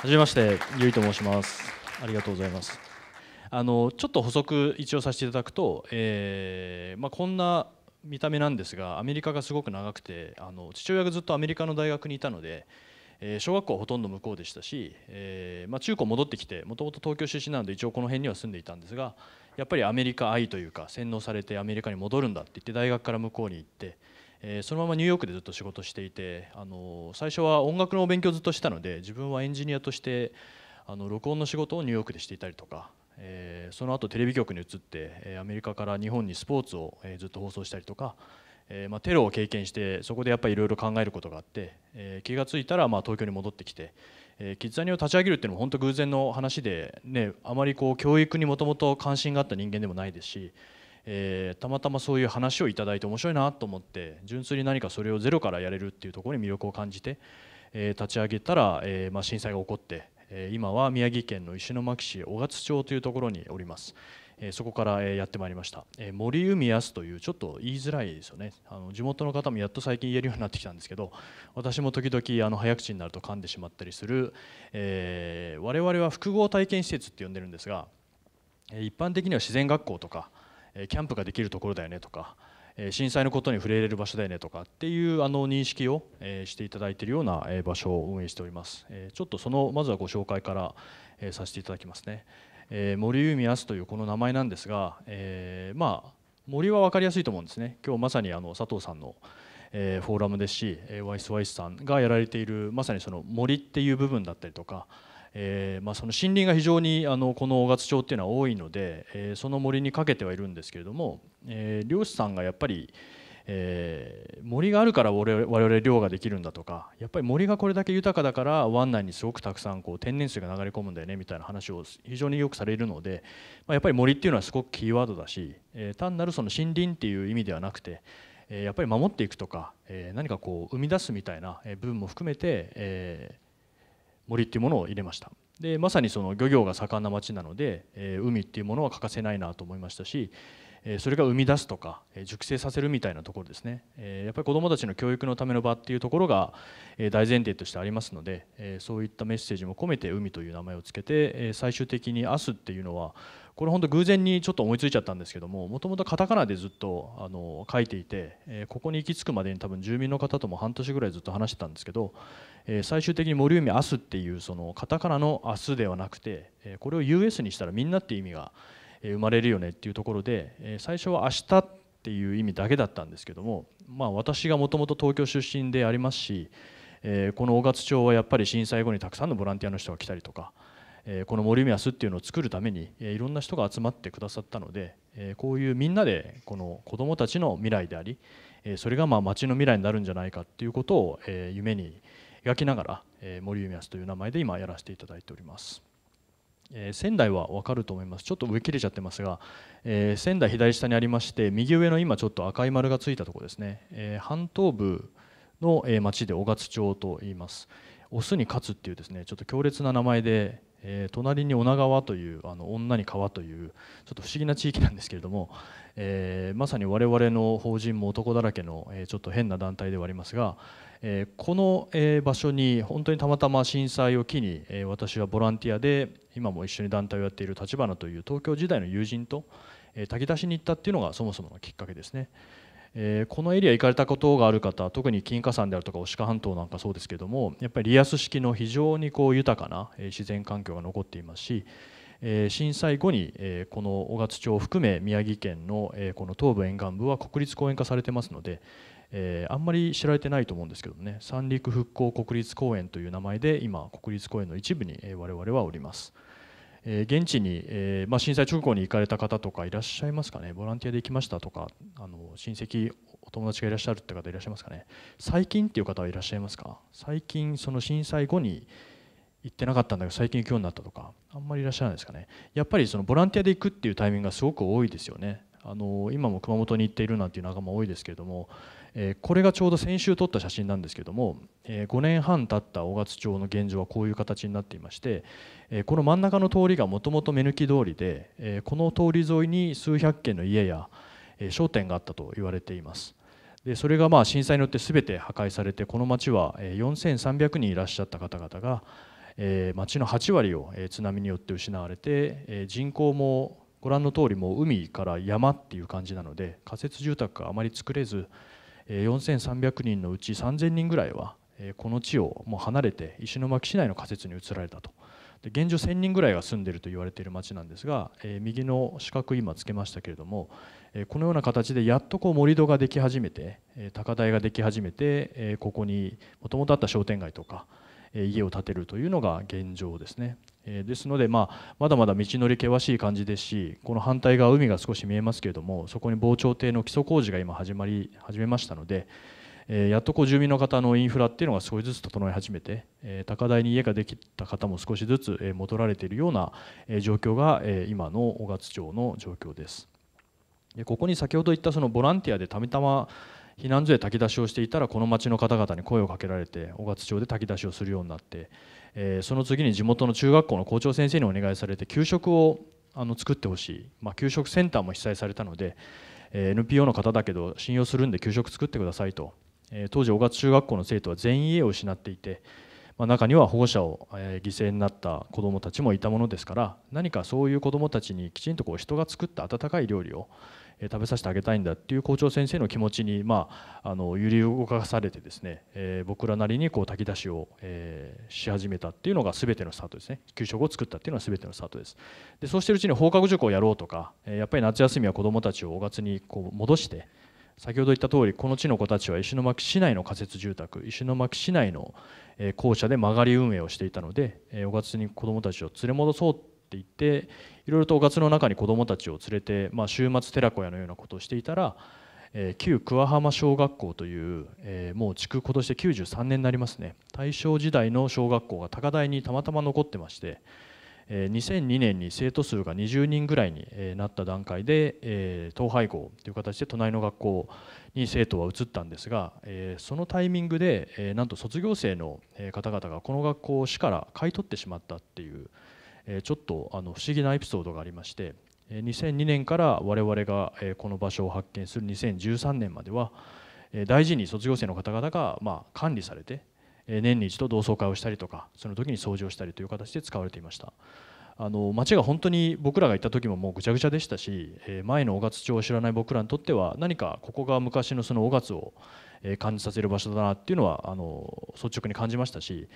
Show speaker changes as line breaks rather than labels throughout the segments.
はじめまして、ゆいと申します。ありがとうございます。あのちょっと補足一応させていただくと、えー、まあ、こんな見た目なんですがアメリカがすごく長くてあの父親がずっとアメリカの大学にいたので、えー、小学校はほとんど向こうでしたし、えー、まあ、中高戻ってきてもともと東京出身なので一応この辺には住んでいたんですがやっぱりアメリカ愛というか洗脳されてアメリカに戻るんだって言って大学から向こうに行って。えー、そのままニューヨークでずっと仕事していてあの最初は音楽の勉強ずっとしたので自分はエンジニアとしてあの録音の仕事をニューヨークでしていたりとか、えー、その後テレビ局に移って、えアメリカから日本にスポーツを、えずっと放送したりとか、えまあ、テロを経験してそこでやっぱりいろいろ考えることがあって、え気が付いたら、まあ、東京に戻ってきて。えキッザニを立ち上げるっていうのも本当偶然の話で、ね、あまりこう教育にもともと関心があった人間でもないですし、えー、たまたまそういう話をいただいて面白いなと思って純粋に何かそれをゼロからやれるっていうところに魅力を感じて、えー、立ち上げたら、えー、まあ、震災が起こって、え今は宮城県の石巻市雄勝町というところにおります。えそこからやってまいりました、え森海康というちょっと言いづらいですよねあの地元の方もやっと最近言えるようになってきたんですけど私も時々あの早口になると噛んでしまったりする、えー、我々は複合体験施設って呼んでるんですが一般的には自然学校とかキャンプができるところだよねとか震災のことに触れれる場所だよねとかっていうあの認識をしていただいているような場所を運営しておりますちょっとそのまずはご紹介からさせていただきますね森海康というこの名前なんですが、えー、まあ森は分かりやすいと思うんですね今日まさにあの佐藤さんのえフォーラムですし、えワイスワイスさんがやられているまさにその森っていう部分だったりとか、えー、まあ、その森林が非常にあのこの雄勝町っていうのは多いので、えー、その森にかけてはいるんですけれども、えー、漁師さんがやっぱり、え森があるから我々漁ができるんだとかやっぱり森がこれだけ豊かだから湾内にすごくたくさんこう天然水が流れ込むんだよねみたいな話を非常によくされるので、まあ、やっぱり森っていうのはすごくキーワードだし、え単なるその森林っていう意味ではなくてやっぱり守っていくとか何かこう生み出すみたいな部分も含めて、えー森っていうものを入れましたでまさにその漁業が盛んな町なので、えー、海っていうものは欠かせないなと思いましたし、えー、それが生み出すとか、えー、熟成させるみたいなところですね、えー、やっぱり子どもたちの教育のための場っていうところが、えー、大前提としてありますので、えー、そういったメッセージも込めて海という名前をつけて、えー、最終的に「アスっていうのはこれ本当偶然にちょっと思いついちゃったんですけどももともとカタカナでずっとあの書いていて、えここに行き着くまでに多分住民の方とも半年ぐらいずっと話してたんですけど、え最終的に森海明日っていうそのカタカナの明日ではなくて、えこれを US にしたらみんなっていう意味が生まれるよねっていうところで、え最初は明日っていう意味だけだったんですけども、まあ、私がもともと東京出身でありますし、えこの雄勝町はやっぱり震災後にたくさんのボランティアの人が来たりとか。えこの森宮スっていうのを作るために、えいろんな人が集まってくださったので、えこういうみんなでこの子どもたちの未来であり、えそれがまあ町の未来になるんじゃないかっていうことを、え夢に描きながら、え森宮スという名前で今やらせていただいております。え仙台は分かると思いますちょっと上切れちゃってますが、え仙台左下にありまして右上の今ちょっと赤い丸がついたところですね、え半島部の町で雄勝町と言いますオスに勝つっていうですねちょっと強烈な名前でえー、隣に女川というあの女に川というちょっと不思議な地域なんですけれども、えー、まさに我々の法人も男だらけの、えー、ちょっと変な団体ではありますが、えー、この、えー、場所に本当にたまたま震災を機に、えー、私はボランティアで今も一緒に団体をやっている立花という東京時代の友人と、えー、炊き出しに行ったっていうのがそもそものきっかけですね。えー、このエリア行かれたことがある方特に金華山であるとか牡鹿半島なんかそうですけどもやっぱりリアス式の非常にこう豊かな自然環境が残っていますし、えー、震災後に、えー、この雄勝町を含め宮城県の、えー、この東部沿岸部は国立公園化されてますので、えー、あんまり知られてないと思うんですけどね三陸復興国立公園という名前で今国立公園の一部に、え我々はおります。え現地に、えーまあ、震災直後に行かれた方とかいらっしゃいますかねボランティアで行きましたとかあの親戚お友達がいらっしゃるって方いらっしゃいますかね最近っていう方はいらっしゃいますか最近その震災後に行ってなかったんだけど最近行くようになったとかあんまりいらっしゃらないですかねやっぱりそのボランティアで行くっていうタイミングがすごく多いですよねあの今も熊本に行っているなんていう仲間多いですけれどもえこれがちょうど先週撮った写真なんですけども、え5年半経った雄勝町の現状はこういう形になっていまして、えこの真ん中の通りがもともと目抜き通りで、えこの通り沿いに数百軒の家や、え商店があったと言われています。でそれがまあ震災によって全て破壊されてこの町は4300人いらっしゃった方々が、え町の8割を津波によって失われて、え人口もご覧の通りもう海から山っていう感じなので仮設住宅があまり作れず、4300人のうち3000人ぐらいはこの地をもう離れて石巻市内の仮設に移られたとで現状1000人ぐらいが住んでいると言われている町なんですが、え右の四角今つけましたけれども、えこのような形でやっとこう盛り土ができ始めて、え高台ができ始めて、えここにもともとあった商店街とか、え家を建てるというのが現状ですね。えですので、まあ、まだまだ道のり険しい感じですしこの反対側海が少し見えますけれどもそこに防潮堤の基礎工事が今始まり始めましたので、えやっとこう住民の方のインフラっていうのが少しずつ整い始めて、え高台に家ができた方も少しずつ、え戻られているような、え状況が、え今の雄勝町の状況です。ここに先ほど言ったそのボランティアでたまたま避難所で炊き出しをしていたらこの町の方々に声をかけられて雄勝町で炊き出しをするようになって、えー、その次に地元の中学校の校長先生にお願いされて給食をあの作ってほしい、まあ、給食センターも被災されたので、えー、NPO の方だけど信用するんで給食作ってくださいと、えー、当時雄勝中学校の生徒は全員家を失っていて、ま中には保護者を、え犠牲になった子どもたちもいたものですから何かそういう子どもたちにきちんとこう人が作った温かい料理をえ食べさせてあげたいんだっていう校長先生の気持ちに、まあ、あの揺り動かされてですね、え僕らなりにこう炊き出しを、えし始めたっていうのが全てのスタートですね給食を作ったっていうのは全てのスタートですでそうしてるうちに放課後塾をやろうとか、えやっぱり夏休みは子どもたちをお月にこう戻して先ほど言った通りこの地の子たちは石巻市内の仮設住宅石巻市内の校舎で曲がり運営をしていたので雄月に子どもたちを連れ戻そうっていていろいろとおかつの中に子どもたちを連れて、まあ、週末寺子屋のようなことをしていたら、えー、旧桑浜小学校という、えー、もう築今年で93年になりますね大正時代の小学校が高台にたまたま残ってまして、えー、2002年に生徒数が20人ぐらいに、えなった段階で、え統廃校という形で隣の学校に生徒は移ったんですが、えそのタイミングで、えなんと卒業生の方々がこの学校を市から買い取ってしまったっていう。ちょっとあの不思議なエピソードがありまして2002年から我々がこの場所を発見する2013年までは大事に卒業生の方々がま管理されて年に一度同窓会をしたりとかその時に掃除をしたりという形で使われていましたあの町が本当に僕らが行った時ももうぐちゃぐちゃでしたし前の雄勝町を知らない僕らにとっては何かここが昔のその雄勝を感じさせる場所だなっていうのはあの率直に感じましたし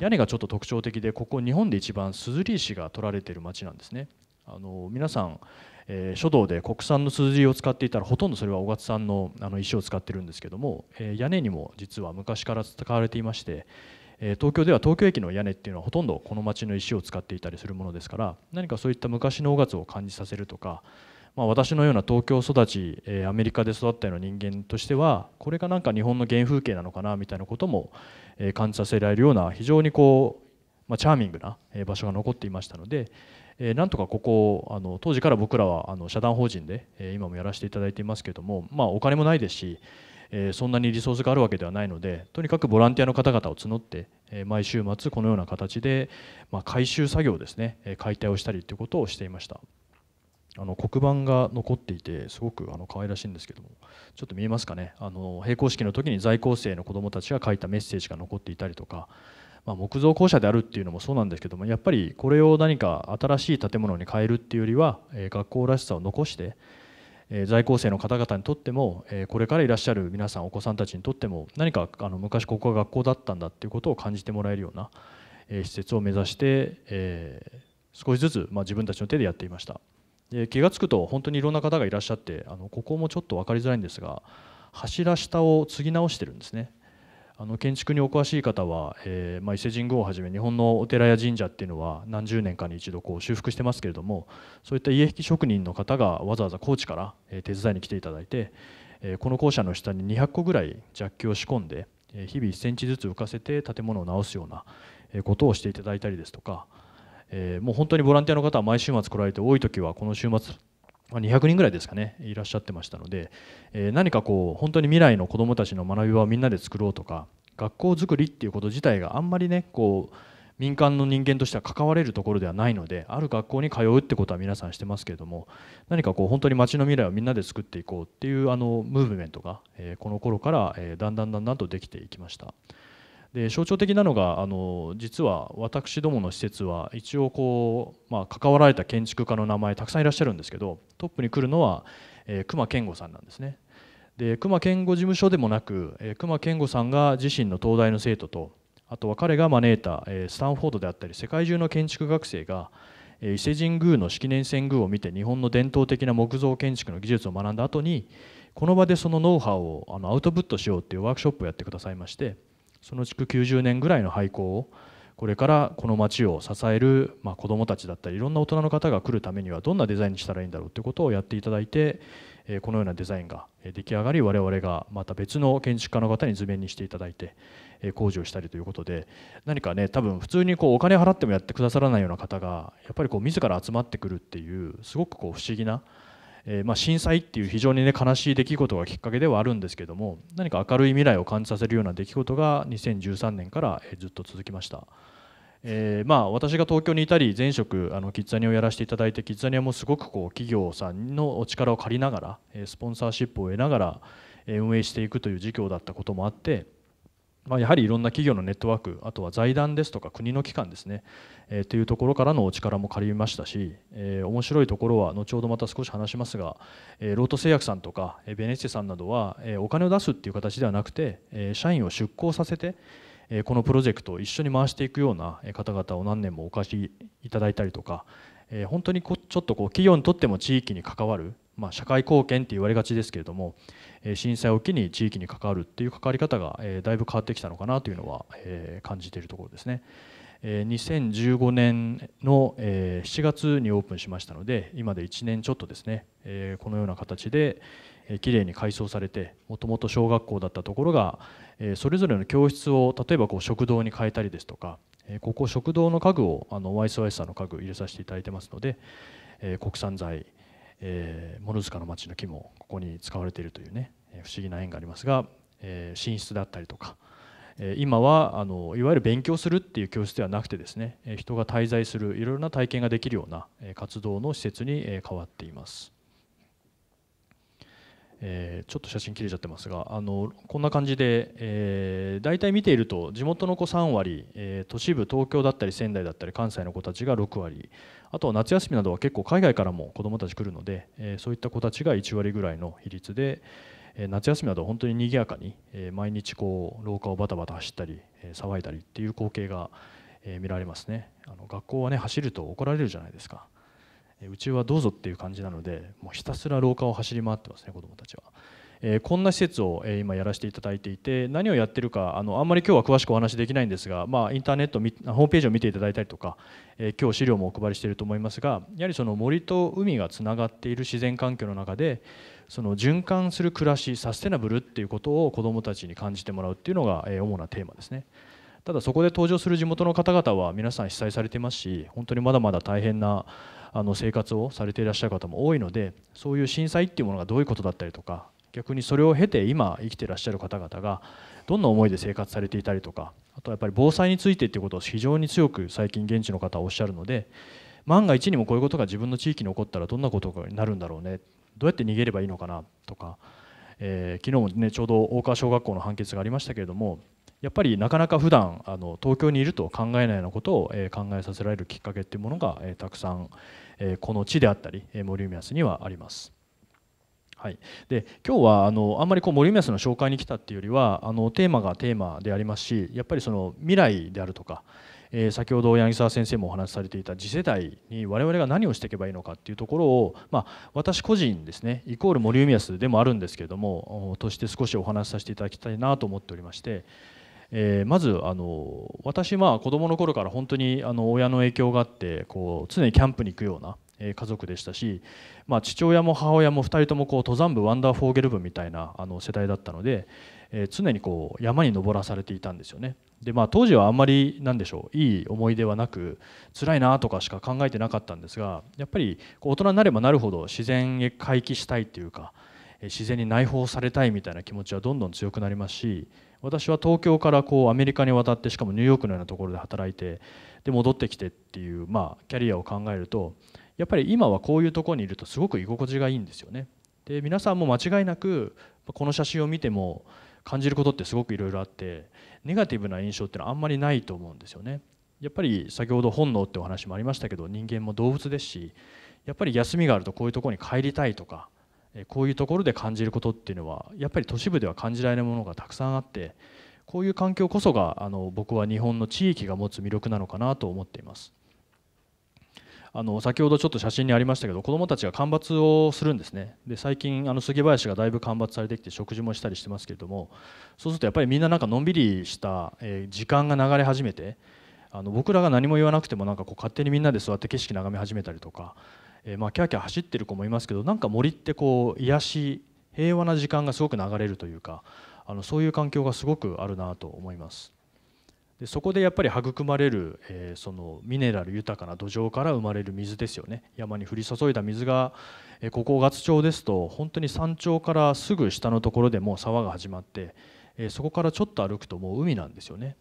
屋根がちょっと特徴的でここ日本で一番ス石が取られている町なんですね。あの皆さん、えー、書道で国産のすずりを使っていたらほとんどそれは小勝さんのあの石を使ってるんですけども、えー、屋根にも実は昔から使われていまして、え東京では東京駅の屋根っていうのはほとんどこの町の石を使っていたりするものですから何かそういった昔の小勝を感じさせるとかまあ、私のような東京育ち、えー、アメリカで育ったような人間としてはこれがなんか日本の原風景なのかなみたいなことも、えー、感じさせられるような非常にこう、まあ、チャーミングな場所が残っていましたので、えー、なんとかここあの当時から僕らはあの社団法人で、えー、今もやらせていただいていますけれども、まあ、お金もないですし、えー、そんなにリソースがあるわけではないのでとにかくボランティアの方々を募って、えー、毎週末このような形で、まあ、回収作業ですね解体をしたりということをしていました。あの黒板が残っていてすごくあの可愛らしいんですけどもちょっと見えますかねあの閉校式の時に在校生の子どもたちが書いたメッセージが残っていたりとか、まあ、木造校舎であるっていうのもそうなんですけどもやっぱりこれを何か新しい建物に変えるっていうよりは、え学校らしさを残して、え在校生の方々にとっても、えこれからいらっしゃる皆さんお子さんたちにとっても何かあの昔ここが学校だったんだっていうことを感じてもらえるような、え施設を目指して、え少しずつ、ま自分たちの手でやっていました。で気が付くと本当にいろんな方がいらっしゃってあのここもちょっと分かりづらいんですが柱下を継ぎ直してるんですね。あの建築にお詳しい方は、えー、まあ、伊勢神宮をはじめ日本のお寺や神社っていうのは何十年かに一度こう修復してますけれどもそういった家引き職人の方がわざわざ高知から手伝いに来ていただいて、えこの校舎の下に200個ぐらいジャッキを仕込んで日々1センチずつ浮かせて建物を直すようなことをしていただいたりですとかえー、もう本当にボランティアの方は毎週末来られて多い時はこの週末200人ぐらいですかねいらっしゃってましたので、えー、何かこう本当に未来の子どもたちの学び場をみんなで作ろうとか学校づくりっていうこと自体があんまりねこう民間の人間としては関われるところではないのである学校に通うってことは皆さんしてますけれども何かこう本当に町の未来をみんなで作っていこうっていうあのムーブメントが、えこの頃から、えだんだんだんだんとできていきました。で象徴的なのがあの実は私どもの施設は一応こう、まあ、関わられた建築家の名前たくさんいらっしゃるんですけどトップに来るのは、えー、熊健吾さんなんですね。で熊健吾事務所でもなく、えー、熊健吾さんが自身の東大の生徒とあとは彼が招いた、えー、スタンフォードであったり世界中の建築学生が、えー、伊勢神宮の式年遷宮を見て日本の伝統的な木造建築の技術を学んだ後にこの場でそのノウハウをあのアウトプットしようっていうワークショップをやってくださいまして。その区90年ぐらいの廃校をこれからこの町を支える、まあ、子どもたちだったりいろんな大人の方が来るためにはどんなデザインにしたらいいんだろうということをやっていただいてこのようなデザインが出来上がり我々がまた別の建築家の方に図面にしていただいて工事をしたりということで何かね多分普通にこうお金払ってもやってくださらないような方がやっぱりこう自ら集まってくるっていうすごくこう不思議なえー、まあ、震災っていう非常にね悲しい出来事がきっかけではあるんですけども何か明るい未来を感じさせるような出来事が2013年からずっと続きました。えー、まあ私が東京にいたり前職あのキッザニアをやらせていただいてキッザニアもすごくこう企業さんのお力を借りながらスポンサーシップを得ながら運営していくという事業だったこともあってまあ、やはりいろんな企業のネットワークあとは財団ですとか国の機関ですね、えー、というところからのお力も借りましたし、えー、面白いところは後ほどまた少し話しますが、えー、ロート製薬さんとか、えー、ベネッセさんなどは、えー、お金を出すっていう形ではなくて、えー、社員を出向させて、えー、このプロジェクトを一緒に回していくような方々を何年もお貸しいただいたりとか、えー、本当にこちょっとこう企業にとっても地域に関わる、まあ、社会貢献って言われがちですけれども、えー、震災を機に地域に関わるっていう関わり方が、えー、だいぶ変わってきたのかなというのは、えー、感じているところですね。2015年の7月にオープンしましたので今で1年ちょっとですねこのような形できれいに改装されてもともと小学校だったところがそれぞれの教室を例えばこう食堂に変えたりですとかえここ食堂の家具をあの YSY さんの家具入れさせていただいてますので、え国産材、えー、物塚の町の木もここに使われているというね不思議な縁がありますが、え寝室だったりとか、え今はあのいわゆる勉強するっていう教室ではなくてですね人が滞在するいろいろな体験ができるような活動の施設に変わっています。えー、ちょっと写真切れちゃってますがあのこんな感じで、えー、大体見ていると地元の子3割、えー、都市部東京だったり仙台だったり関西の子たちが6割あとは夏休みなどは結構海外からも子どもたち来るので、えー、そういった子たちが1割ぐらいの比率で、えー、夏休みなど本当に賑やかに、えー、毎日こう廊下をバタバタ走ったり、えー、騒いだりっていう光景が、えー、見られますねあの学校はね走ると怒られるじゃないですか。宇宙はどうぞっていう感じなのでもうひたすら廊下を走り回ってますね子どもたちは。えー、こんな施設を、えー、今やらせていただいていて何をやってるかあのあんまり今日は詳しくお話できないんですが、まあ、インターネットホームページを見ていただいたりとか、えー、今日資料もお配りしていると思いますがやはりその森と海がつながっている自然環境の中でその循環する暮らしサステナブルっていうことを子どもたちに感じてもらうっていうのが、え主なテーマですね。ただそこで登場する地元の方々は皆さん被災されてますし本当にまだまだ大変なあの生活をされていらっしゃる方も多いのでそういう震災っていうものがどういうことだったりとか逆にそれを経て今生きてらっしゃる方々がどんな思いで生活されていたりとかあとはやっぱり防災についてっていうことを非常に強く最近現地の方はおっしゃるので万が一にもこういうことが自分の地域に起こったらどんなことになるんだろうねどうやって逃げればいいのかなとか、えー、昨日もねちょうど大川小学校の判決がありましたけれどもやっぱりなかなか普段あの東京にいると考えないようなことを、え考えさせられるきっかけっていうものが、えたくさん、えこの地であったり、え森宮にはあります。はい、で今日はあのあんまりこう森宮さんの紹介に来たっていうよりはあのテーマがテーマでありますしやっぱりその未来であるとか、えー、先ほど柳沢先生もお話しされていた次世代に我々が何をしていけばいいのかっていうところを、まあ、私個人ですねイコール森宮スでもあるんですけれどもとして少しお話しさせていただきたいなと思っておりましてえー、まずあの私まあ子どもの頃から本当にあの親の影響があってこう常にキャンプに行くような家族でしたし、まあ、父親も母親も2人ともこう登山部ワンダーフォーゲル部みたいなあの世代だったので、えー、常にこう山に登らされていたんですよね。でまあ、当時はあんまりなんでしょういい思い出はなく辛いなとかしか考えてなかったんですがやっぱりこう大人になればなるほど自然へ回帰したいっていうか自然に内包されたいみたいな気持ちはどんどん強くなりますし私は東京からこうアメリカに渡ってしかもニューヨークのようなところで働いてで戻ってきてっていう、まあ、キャリアを考えるとやっぱり今はこういうところにいるとすごく居心地がいいんですよね。で皆さんも間違いなくこの写真を見ても感じることってすごくいろいろあってネガティブな印象ってのはあんまりないと思うんですよね。やっぱり先ほど本能ってお話もありましたけど人間も動物ですしやっぱり休みがあるとこういうとこに帰りたいとかこういうところで感じることっていうのはやっぱり都市部では感じられないものがたくさんあってこういう環境こそがあの僕は日本の地域が持つ魅力なのかなと思っています。あの先ほどちょっと写真にありましたけど子どもたちが間伐をするんですねで最近あの杉林がだいぶ間伐されてきて食事もしたりしてますけれどもそうするとやっぱりみんななんかのんびりした時間が流れ始めてあの僕らが何も言わなくてもなんかこう勝手にみんなで座って景色眺め始めたりとかえまあ、キャーキャー走ってる子もいますけどなんか森ってこう癒し平和な時間がすごく流れるというかあのそういう環境がすごくあるなと思います。でそこでやっぱり育まれる、えー、そのミネラル豊かな土壌から生まれる水ですよね山に降り注いだ水が、えー、ここ雄勝町ですと本当に山頂からすぐ下のところでもう沢が始まって、えー、そこからちょっと歩くともう海なんですよね。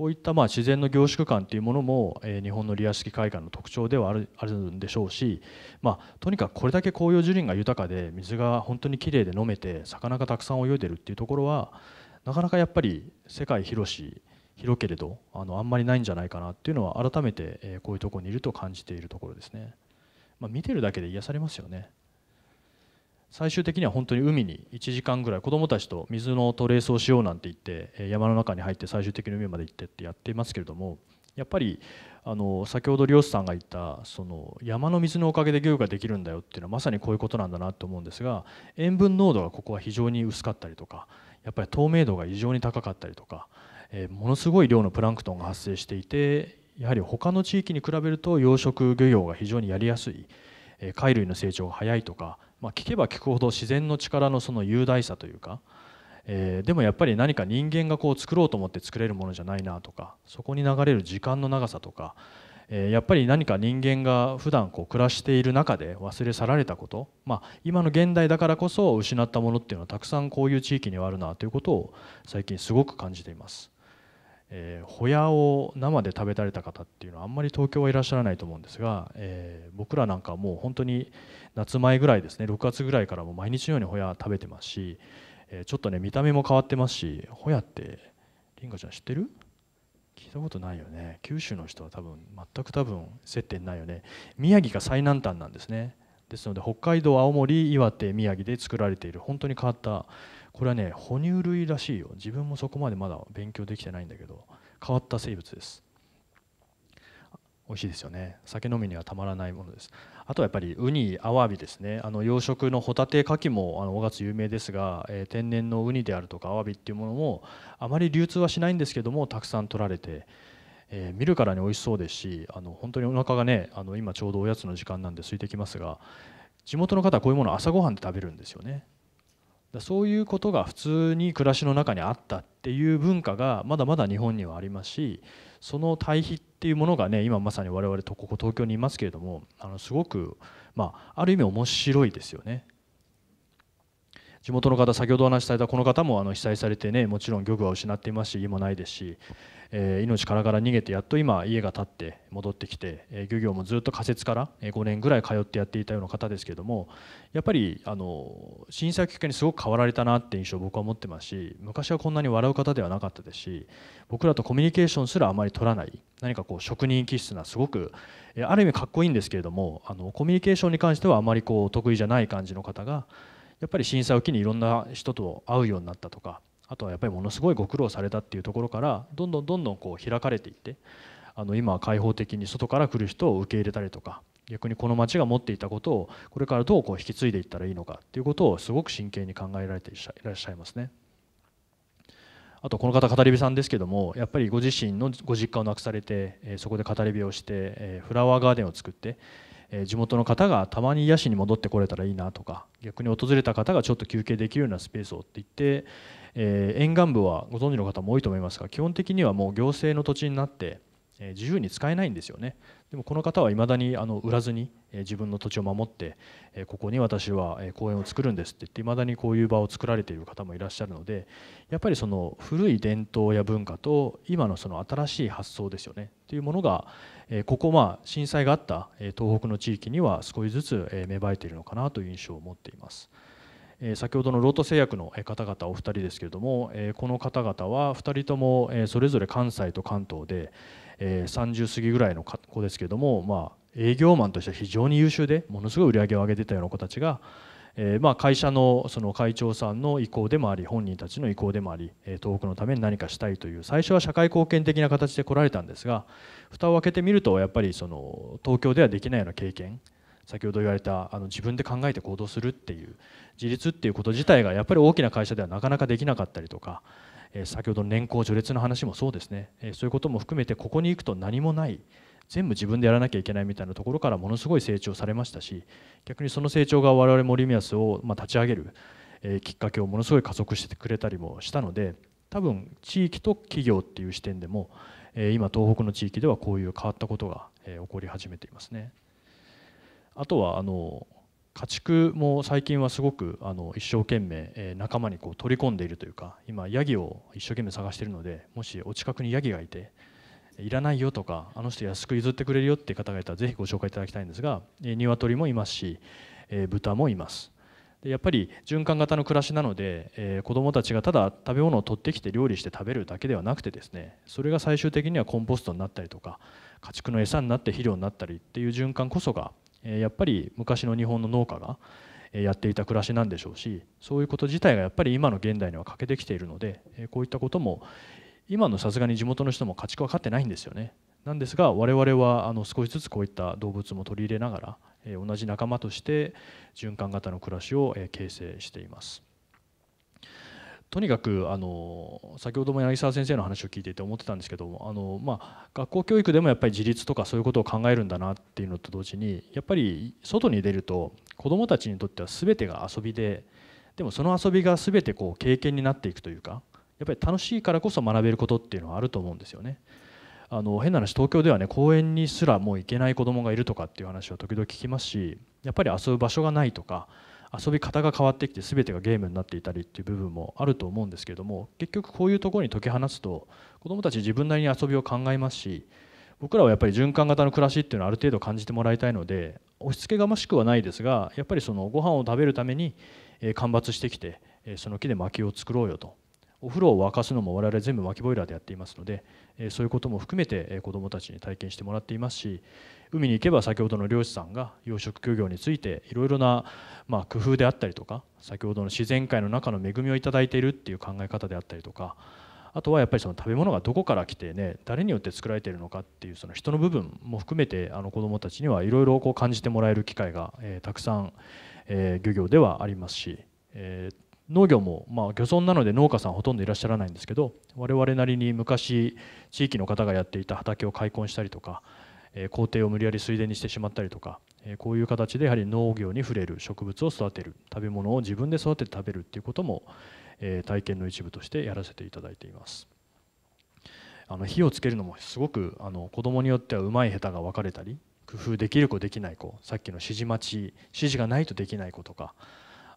こういったまあ自然の凝縮感というものも、え日本のリア式海岸の特徴ではあるあるんでしょうし、まあ、とにかくこれだけ紅葉樹林が豊かで水が本当にきれいで飲めて魚がたくさん泳いでるっていうところはなかなかやっぱり世界広し広けれどあのあんまりないんじゃないかなっていうのは改めて、えこういうとこにいると感じているところですね。まあ、見てるだけで癒されますよね。最終的には本当に海に1時間ぐらい子どもたちと水のトレースをしようなんて言って山の中に入って最終的に海まで行ってってやっていますけれどもやっぱりあの先ほど漁師さんが言ったその山の水のおかげで漁ができるんだよっていうのはまさにこういうことなんだなと思うんですが塩分濃度がここは非常に薄かったりとかやっぱり透明度が異常に高かったりとか、えものすごい量のプランクトンが発生していてやはり他の地域に比べると養殖漁業が非常にやりやすい貝類の成長が早いとかまあ、聞けば聞くほど自然の力のその雄大さというか、えー、でもやっぱり何か人間がこう作ろうと思って作れるものじゃないなとかそこに流れる時間の長さとか、えー、やっぱり何か人間が普段こう暮らしている中で忘れ去られたこと、まあ、今の現代だからこそ失ったものっていうのはたくさんこういう地域にはあるなということを最近すごく感じています。えー、ホヤを生で食べられた方っていうのはあんまり東京はいらっしゃらないと思うんですが、えー、僕らなんかもう本当に夏前ぐらいですね6月ぐらいからも毎日のようにホヤ食べてますし、えー、ちょっとね見た目も変わってますしホヤってりんごちゃん知ってる聞いたことないよね九州の人は多分全く多分接点ないよね宮城が最南端なんですねですので北海道青森岩手宮城で作られている本当に変わったこれはね哺乳類らしいよ自分もそこまでまだ勉強できてないんだけど変わった生物です美味しいですよね酒飲みにはたまらないものですあとはやっぱりウニアワビですねあの養殖のホタテカキもあの5月有名ですが、えー、天然のウニであるとかアワビっていうものもあまり流通はしないんですけどもたくさん取られて、えー、見るからに美味しそうですしあの本当にお腹がねあの今ちょうどおやつの時間なんで空いてきますが地元の方はこういうものを朝ごはんで食べるんですよねだそういうことが普通に暮らしの中にあったっていう文化がまだまだ日本にはありますしその対比っていうものがね今まさに我々とここ東京にいますけれどもあのすごく、まあ、ある意味面白いですよね。地元の方先ほどお話しされたこの方もあの被災されてねもちろん漁具は失っていますし家もないですしえ命からがら逃げてやっと今家が建って戻ってきて、え漁業もずっと仮設から5年ぐらい通ってやっていたような方ですけどもやっぱりあの震災をきっかけにすごく変わられたなって印象を僕は持ってますし昔はこんなに笑う方ではなかったですし僕らとコミュニケーションすらあまり取らない何かこう職人気質なすごくある意味かっこいいんですけれどもあのコミュニケーションに関してはあまりこう得意じゃない感じの方がやっぱり震災を機にいろんな人と会うようになったとかあとはやっぱりものすごいご苦労されたっていうところからどんどんどんどんこう開かれていってあの今は開放的に外から来る人を受け入れたりとか逆にこの町が持っていたことをこれからどうこう引き継いでいったらいいのかっていうことをすごく真剣に考えられていらっしゃいますね。あとこの方語り部さんですけどもやっぱりご自身のご実家を亡くされて、えそこで語り部をして、えフラワーガーデンを作って、え地元の方がたまに癒しに戻ってこれたらいいなとか逆に訪れた方がちょっと休憩できるようなスペースをって言って、えー、沿岸部はご存知の方も多いと思いますが基本的にはもう行政の土地になって、えー、自由に使えないんですよねでもこの方はいまだにあの売らずに、えー、自分の土地を守って、えここに私は公園を作るんですって言っていまだにこういう場を作られている方もいらっしゃるのでやっぱりその古い伝統や文化と今のその新しい発想ですよねっていうものが、えここまあ震災があった、え東北の地域には少しずつ、え芽生えているのかなという印象を持っています。先ほどのロート製薬の方々お二人ですけれどもこの方々は2人ともそれぞれ関西と関東で30過ぎぐらいの子ですけれどもま営業マンとしては非常に優秀でものすごい売り上げを上げてたような子たちがえま会社のその会長さんの意向でもあり本人たちの意向でもあり、え東北のために何かしたいという最初は社会貢献的な形で来られたんですが蓋を開けてみるとやっぱりその東京ではできないような経験先ほど言われたあの自分で考えて行動するっていう自立っていうこと自体がやっぱり大きな会社ではなかなかできなかったりとか、え先ほどの年功序列の話もそうですね、えそういうことも含めてここに行くと何もない全部自分でやらなきゃいけないみたいなところからものすごい成長されましたし逆にその成長が我々森宮スをま立ち上げる、えきっかけをものすごい加速してくれたりもしたので多分地域と企業っていう視点でも今東北の地域ではこういう変わったことが起こり始めていますね。あとはあの家畜も最近はすごくあの一生懸命、え仲間にこう取り込んでいるというか今ヤギを一生懸命探しているのでもしお近くにヤギがいていらないよとかあの人安く譲ってくれるよっていう方がいたらぜひご紹介いただきたいんですが、え鶏もいますし、え豚もいます。でやっぱり循環型の暮らしなので、え子どもたちがただ食べ物を取ってきて料理して食べるだけではなくてですねそれが最終的にはコンポストになったりとか家畜の餌になって肥料になったりっていう循環こそがやっぱり昔の日本の農家がやっていた暮らしなんでしょうしそういうこと自体がやっぱり今の現代には欠けてきているのでこういったことも今のさすがに地元の人も家畜は飼ってないんですよねなんですが我々はあの少しずつこういった動物も取り入れながら同じ仲間として循環型の暮らしを形成しています。とにかくあの先ほども柳沢先生の話を聞いていて思ってたんですけどあの、まあ、学校教育でもやっぱり自立とかそういうことを考えるんだなっていうのと同時にやっぱり外に出ると子どもたちにとっては全てが遊びででもその遊びが全てこう経験になっていくというかやっぱり楽しいからこそ学べることっていうのはあると思うんですよね。あの変な話東京ではね公園にすらもう行けない子どもがいるとかっていう話は時々聞きますしやっぱり遊ぶ場所がないとか遊び方が変わってきて全てがゲームになっていたりっていう部分もあると思うんですけども結局こういうところに解き放つと子どもたち自分なりに遊びを考えますし僕らはやっぱり循環型の暮らしっていうのはある程度感じてもらいたいので押し付けがましくはないですがやっぱりそのご飯を食べるために間伐してきてその木で薪を作ろうよとお風呂を沸かすのも我々全部薪ボイラーでやっていますので、えそういうことも含めて子どもたちに体験してもらっていますし海に行けば先ほどの漁師さんが養殖漁業についていろいろな、ま工夫であったりとか先ほどの自然界の中の恵みを頂いているっていう考え方であったりとかあとはやっぱりその食べ物がどこから来てね誰によって作られているのかっていうその人の部分も含めてあの子どもたちにはいろいろ感じてもらえる機会が、えたくさん、え漁業ではありますし、えー農業も、まあ、漁村なので農家さんほとんどいらっしゃらないんですけど我々なりに昔地域の方がやっていた畑を開墾したりとか、え工程を無理やり水田にしてしまったりとか、えこういう形でやはり農業に触れる植物を育てる食べ物を自分で育てて食べるっていうことも、え体験の一部としてやらせていただいています。あの火をつけるのもすごくあの子供によってはうまい下手が分かれたり工夫できる子できない子さっきの指示待ち指示がないとできない子とか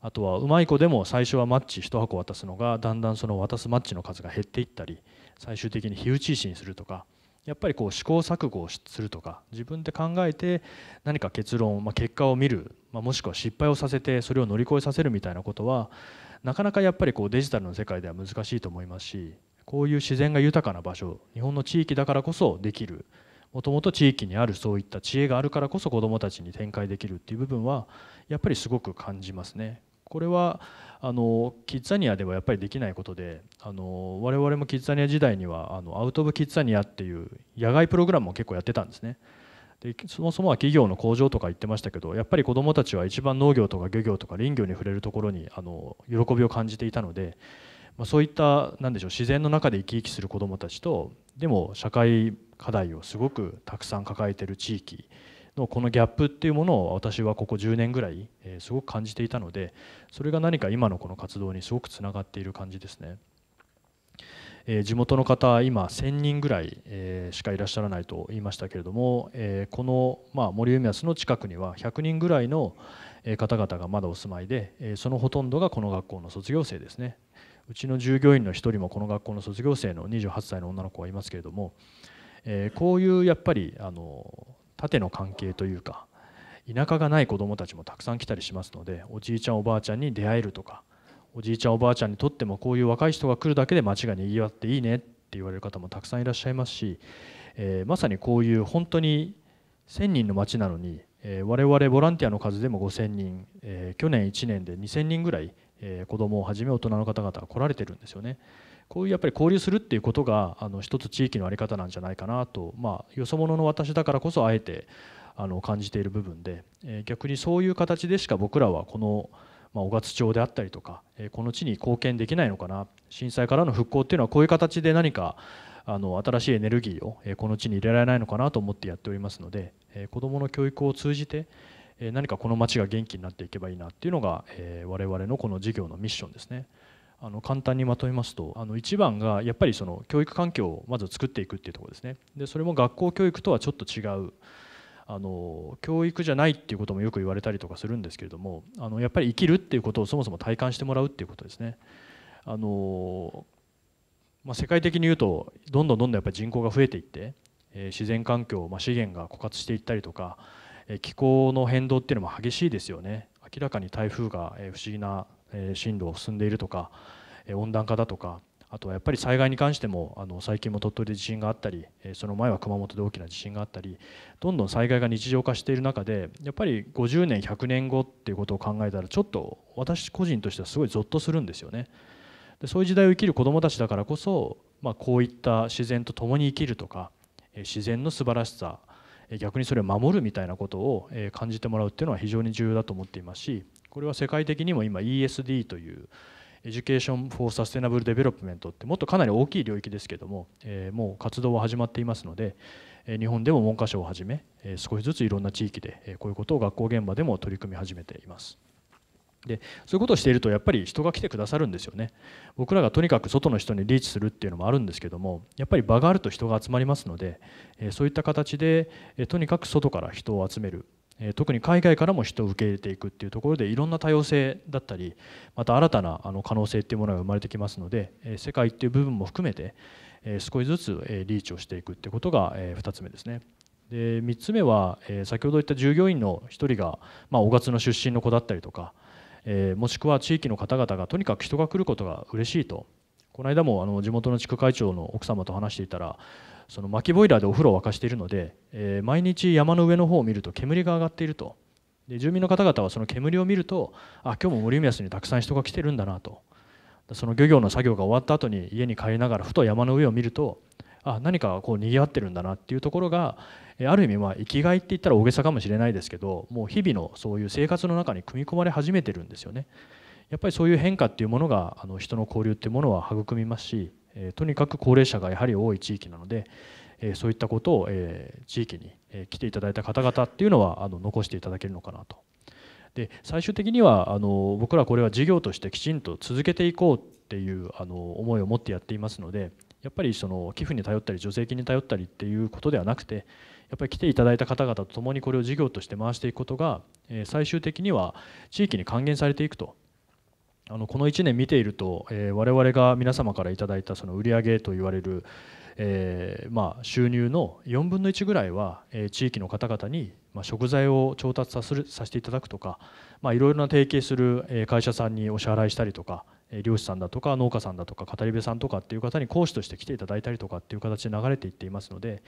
あとはうまい子でも最初はマッチ1箱渡すのがだんだんその渡すマッチの数が減っていったり最終的に火打ち石にするとかやっぱりこう試行錯誤をするとか自分で考えて何か結論、まあ、結果を見る、まあ、もしくは失敗をさせてそれを乗り越えさせるみたいなことはなかなかやっぱりこうデジタルの世界では難しいと思いますしこういう自然が豊かな場所日本の地域だからこそできるもともと地域にあるそういった知恵があるからこそ子どもたちに展開できるっていう部分はやっぱりすごく感じますね。これはあのキッザニアではやっぱりできないことであの我々もキッザニア時代にはあのアウト・オブ・キッザニアっていう野外プログラムも結構やってたんですね。でそもそもは企業の工場とか言ってましたけどやっぱり子どもたちは一番農業とか漁業とか林業に触れるところにあの喜びを感じていたので、まあ、そういった何でしょう自然の中で生き生きする子どもたちとでも社会課題をすごくたくさん抱えてる地域のこのギャップっていうものを私はここ10年ぐらい、えすごく感じていたのでそれが何か今のこの活動にすごくつながっている感じですね。え地元の方今1000人ぐらい、えしかいらっしゃらないと言いましたけれども、えこの、まあ、森梅安の近くには100人ぐらいの方々がまだお住まいで、えそのほとんどがこの学校の卒業生ですねうちの従業員の1人もこの学校の卒業生の28歳の女の子がいますけれども、えこういうやっぱりあの縦の関係というか田舎がない子どもたちもたくさん来たりしますのでおじいちゃんおばあちゃんに出会えるとかおじいちゃんおばあちゃんにとってもこういう若い人が来るだけで街がにぎわっていいねって言われる方もたくさんいらっしゃいますし、えー、まさにこういう本当に1,000人の街なのに、えー、我々ボランティアの数でも5,000人、えー、去年1年で2,000人ぐらい、えー、子どもをはじめ大人の方々が来られてるんですよね。こういうやっぱり交流するっていうことがあの一つ地域の在り方なんじゃないかなと、まあ、よそ者の私だからこそあえてあの感じている部分で、えー、逆にそういう形でしか僕らはこの、まあ、勝町であったりとか、えー、この地に貢献できないのかな震災からの復興っていうのはこういう形で何かあの新しいエネルギーを、えー、この地に入れられないのかなと思ってやっておりますので、えー、子どもの教育を通じて、えー、何かこの町が元気になっていけばいいなっていうのが、えー、我々のこの事業のミッションですね。あの簡単にまとめますとあの一番がやっぱりその教育環境をまず作っていくっていうところですねでそれも学校教育とはちょっと違うあの教育じゃないっていうこともよく言われたりとかするんですけれどもあのやっぱり生きるっていうことをそもそも体感してもらうっていうことですね。あのまあ、世界的に言うとどんどんどんどんやっぱり人口が増えていって、えー、自然環境、まあ、資源が枯渇していったりとか、え気候の変動っていうのも激しいですよね明らかに台風が不思議な進路を進んでいるとか温暖化だとかあとはやっぱり災害に関してもあの最近も鳥取で地震があったりその前は熊本で大きな地震があったりどんどん災害が日常化している中でやっぱり50年100年後っていうことを考えたらちょっと私個人としてはすごいゾッとするんですよね。でそういう時代を生きる子どもたちだからこそ、まあ、こういった自然と共に生きるとか自然の素晴らしさ逆にそれを守るみたいなことを感じてもらうっていうのは非常に重要だと思っていますしこれは世界的にも今 ESD というエデュケーション・フォー・サステナブル・デベロップメントってもっとかなり大きい領域ですけども、えもう活動は始まっていますので、え日本でも文科省をはじめ、え少しずついろんな地域で、えこういうことを学校現場でも取り組み始めています。でそういうことをしているとやっぱり人が来てくださるんですよね僕らがとにかく外の人にリーチするっていうのもあるんですけどもやっぱり場があると人が集まりますのでそういった形でとにかく外から人を集める特に海外からも人を受け入れていくっていうところでいろんな多様性だったりまた新たなあの可能性っていうものが生まれてきますので世界っていう部分も含めて少しずつリーチをしていくってことが2つ目ですね。で3つ目は先ほど言った従業員の1人が、まあ、月の出身の子だったりとか、えもしくは地域の方々がとにかく人が来ることが嬉しいとこの間もあの地元の地区会長の奥様と話していたらその薪ボイラーでお風呂を沸かしているので、えー、毎日山の上の方を見ると煙が上がっているとで住民の方々はその煙を見るとあ今日も森宮にたくさん人が来てるんだなとその漁業の作業が終わった後に家に帰りながらふと山の上を見るとあ何かこう賑わってるんだなっていうところがある意味まあ生きがいって言ったら大げさかもしれないですけどもう日々のそういう生活の中に組み込まれ始めてるんですよね。やっぱりそういう変化っていうものがあの人の交流っていうものは育みますしえとにかく高齢者がやはり多い地域なので、えそういったことを、え地域に、え来ていただいた方々っていうのはあの残していただけるのかなと。で最終的にはあの僕らこれは事業としてきちんと続けていこうっていうあの思いを持ってやっていますのでやっぱりその寄付に頼ったり助成金に頼ったりっていうことではなくてやっぱり来ていただいた方々と共にこれを事業として回していくことが最終的には地域に還元されていくとあのこの1年見ていると、えー、我々が皆様からいただいたその売上と言われる、えー、まあ、収入の4分の1ぐらいは、えー、地域の方々に、まあ、食材を調達させるさせていただくとか、まあ、いろいろな提携する、え会社さんにお支払いしたりとか、え漁師さんだとか農家さんだとか語り部さんとかっていう方に講師として来ていただいたりとかっていう形で流れていっていますので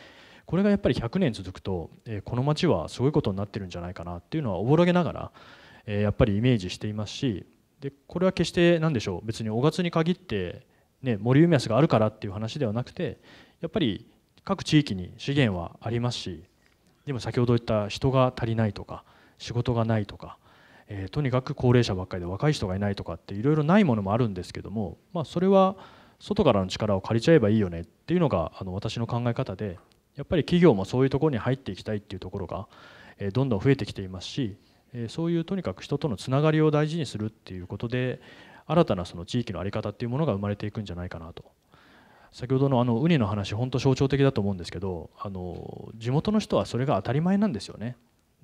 これがやっぱり100年続くと、えこの町はすごいことになってるんじゃないかなっていうのはおぼろげながら、えやっぱりイメージしていますしでこれは決して何でしょう別に5勝に限って、ね、森梅安があるからっていう話ではなくてやっぱり各地域に資源はありますしでも先ほど言った人が足りないとか仕事がないとか、えー、とにかく高齢者ばっかりで若い人がいないとかっていろいろないものもあるんですけども、まあ、それは外からの力を借りちゃえばいいよねっていうのがあの私の考え方でやっぱり企業もそういうところに入っていきたいっていうところが、えどんどん増えてきていますしそういうとにかく人とのつながりを大事にするっていうことで新たなその地域の在り方っていうものが生まれていくんじゃないかなと先ほどのあのウニの話本当象徴的だと思うんですけどあの地元の人はそれが当たり前なんですよね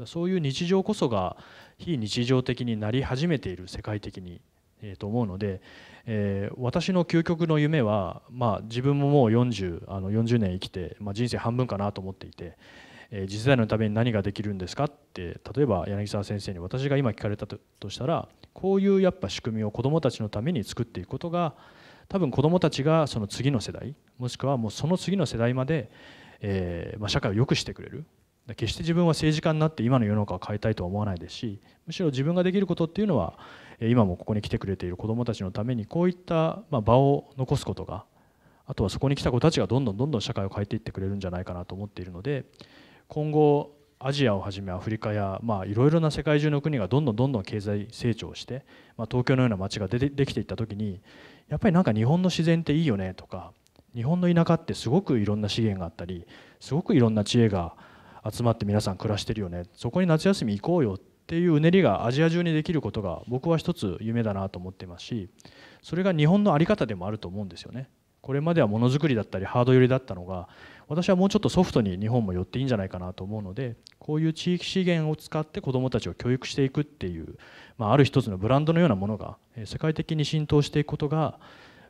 そういう日常こそが非日常的になり始めている世界的に、えー、と思うので、えー、私の究極の夢は、まあ、自分ももう 40, あの40年生きて、まあ、人生半分かなと思っていて、え次世代のために何ができるんですかって例えば柳沢先生に私が今聞かれたとしたらこういうやっぱ仕組みを子どもたちのために作っていくことが多分子どもたちがその次の世代もしくはもうその次の世代まで、えま社会を良くしてくれる決して自分は政治家になって今の世の中を変えたいとは思わないですしむしろ自分ができることっていうのは今もここに来てくれている子どもたちのためにこういった場を残すことがあとはそこに来た子たちがどんどんどんどん社会を変えていってくれるんじゃないかなと思っているので今後アジアをはじめアフリカやいろいろな世界中の国がどんどんどんどん経済成長して、まあ、東京のような街がでできていった時にやっぱりなんか日本の自然っていいよねとか日本の田舎ってすごくいろんな資源があったりすごくいろんな知恵が集まって皆さん暮らしてるよねそこに夏休み行こうよっていううねりがアジア中にできることが僕は一つ夢だなと思ってますしそれが日本の在り方でもあると思うんですよね。これまではものづくりだったりハード寄りだったのが私はもうちょっとソフトに日本も寄っていいんじゃないかなと思うのでこういう地域資源を使って子どもたちを教育していくっていう、まあ、ある一つのブランドのようなものが世界的に浸透していくことが、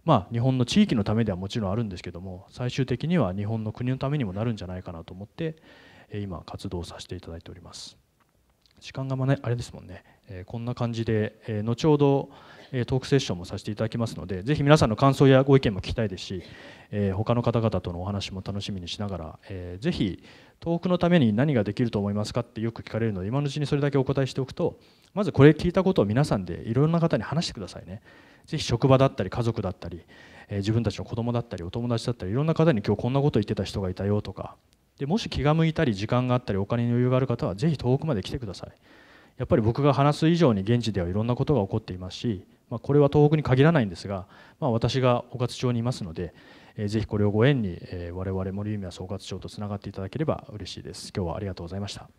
まあ、日本の地域のためではもちろんあるんですけども最終的には日本の国のためにもなるんじゃないかなと思って今活動させていただいております。時間がまねあれですもんねえこんな感じで、え後ほど、えトークセッションもさせていただきますのでぜひ皆さんの感想やご意見も聞きたいですし、え他の方々とのお話も楽しみにしながら、えぜひ遠くのために何ができると思いますかってよく聞かれるので今のうちにそれだけお答えしておくとまずこれ聞いたことを皆さんでいろんな方に話してくださいね。ぜひ職場だったり家族だったり、え自分たちの子供だったりお友達だったりいろんな方に今日こんなこと言ってた人がいたよとかでもし気が向いたり時間があったりお金に余裕がある方はぜひ遠くまで来てください。やっぱり僕が話す以上に現地ではいろんなことが起こっていますし、まあ、これは東北に限らないんですが、まあ、私が尾勝町にいますので、えー、ぜひこれをご縁に、えー、我々森宮総括町とつながっていただければ嬉しいです。今日はありがとうございました。